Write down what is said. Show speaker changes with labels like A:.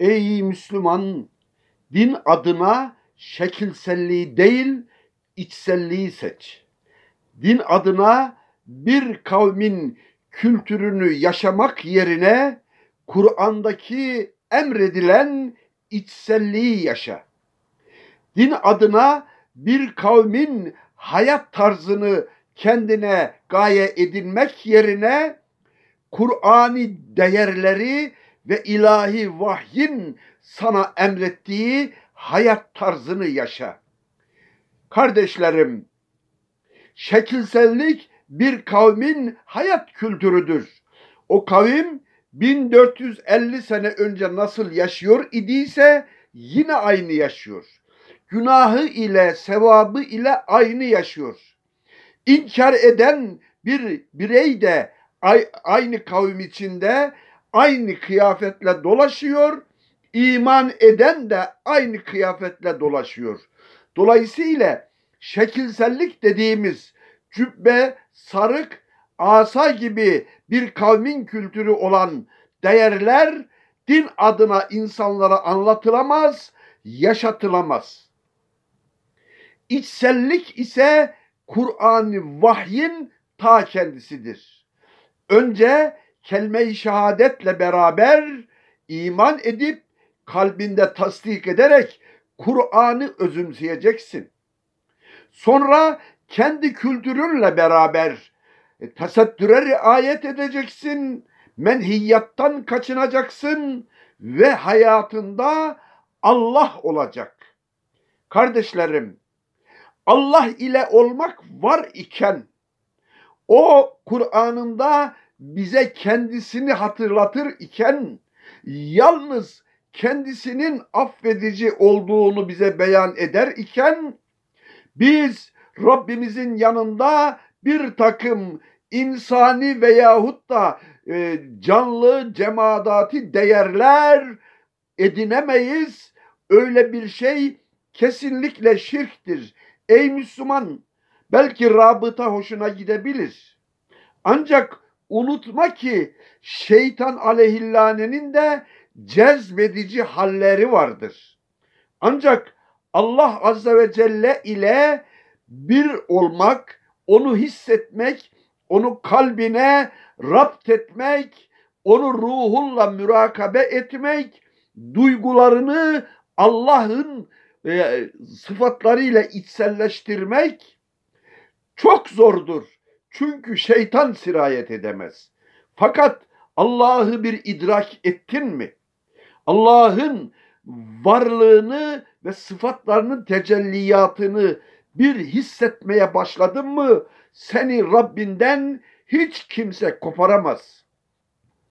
A: Ey Müslüman! Din adına şekilselliği değil, içselliği seç. Din adına bir kavmin kültürünü yaşamak yerine Kur'an'daki emredilen içselliği yaşa. Din adına bir kavmin hayat tarzını kendine gaye edinmek yerine Kur'an'i değerleri ve ilahi vahyin sana emrettiği hayat tarzını yaşa. Kardeşlerim, şekilsellik bir kavmin hayat kültürüdür. O kavim 1450 sene önce nasıl yaşıyor idiyse yine aynı yaşıyor. Günahı ile sevabı ile aynı yaşıyor. İnkar eden bir birey de aynı kavim içinde aynı kıyafetle dolaşıyor. İman eden de aynı kıyafetle dolaşıyor. Dolayısıyla şekilsellik dediğimiz cübbe, sarık, asa gibi bir kavmin kültürü olan değerler din adına insanlara anlatılamaz, yaşatılamaz. İçsellik ise Kur'an-ı vahyin ta kendisidir. Önce kelme-i şehadetle beraber iman edip kalbinde tasdik ederek Kur'an'ı özümseyeceksin. Sonra kendi kültürünle beraber e, tasattüre riayet edeceksin, menhiyattan kaçınacaksın ve hayatında Allah olacak. Kardeşlerim, Allah ile olmak var iken o Kur'an'ında bize kendisini hatırlatır iken yalnız kendisinin affedici olduğunu bize beyan eder iken biz Rabbimizin yanında bir takım insani veyahut da e, canlı cemadati değerler edinemeyiz. Öyle bir şey kesinlikle şirktir. Ey Müslüman belki rabıta hoşuna gidebilir. Ancak unutma ki şeytan aleyhillanenin de cezbedici halleri vardır. Ancak Allah azze ve celle ile bir olmak, onu hissetmek, onu kalbine rapt etmek, onu ruhunla mürakabe etmek, duygularını Allah'ın e, sıfatlarıyla içselleştirmek çok zordur. Çünkü şeytan sirayet edemez. Fakat Allah'ı bir idrak ettin mi? Allah'ın varlığını ve sıfatlarının tecelliyatını bir hissetmeye başladın mı seni Rabbinden hiç kimse koparamaz.